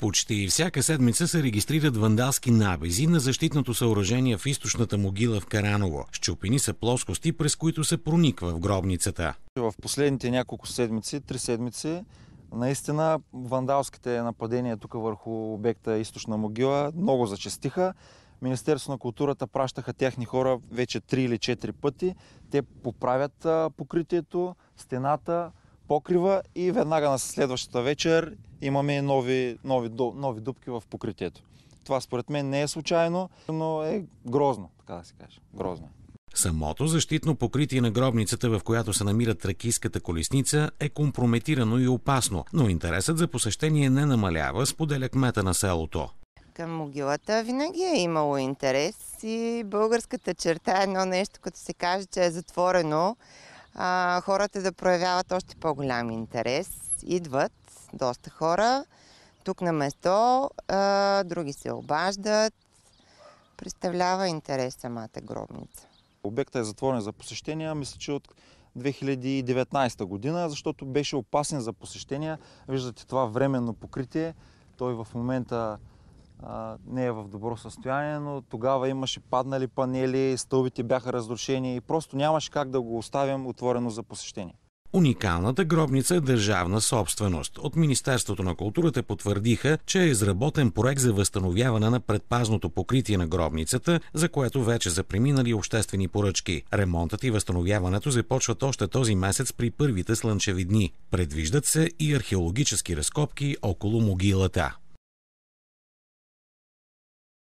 Почти всяка седмица се регистрират вандалски набези на защитното съоръжение в източната могила в Караново. Щупени са плоскости, през които се прониква в гробницата. В последните няколко седмици, три седмици, наистина вандалските нападения тук върху обекта източна могила много зачастиха. Министерство на културата пращаха тяхни хора вече 3 или 4 пъти. Те поправят покритието, стената, покрива и веднага на следващата вечер имаме нови, нови, нови дупки в покритието. Това според мен не е случайно, но е грозно, така да се каже. Грозно. Е. Самото защитно покритие на гробницата, в която се намира тракийската колесница, е компрометирано и опасно, но интересът за посещение не намалява, споделя кмета на селото. Към могилата винаги е имало интерес и българската черта е едно нещо, като се каже, че е затворено а, хората да проявяват още по-голям интерес. Идват доста хора тук на место, а, други се обаждат. Представлява интерес самата гробница. Обектът е затворен за посещения, мисля, че от 2019 година, защото беше опасен за посещения. Виждате това временно покритие. Той в момента не е в добро състояние, но тогава имаше паднали панели, стълбите бяха разрушени и просто нямаше как да го оставим отворено за посещение. Уникалната гробница е държавна собственост. От Министерството на културата потвърдиха, че е изработен проект за възстановяване на предпазното покритие на гробницата, за което вече са преминали обществени поръчки. Ремонтът и възстановяването започват още този месец при първите слънчеви дни. Предвиждат се и археологически разкопки около могилата.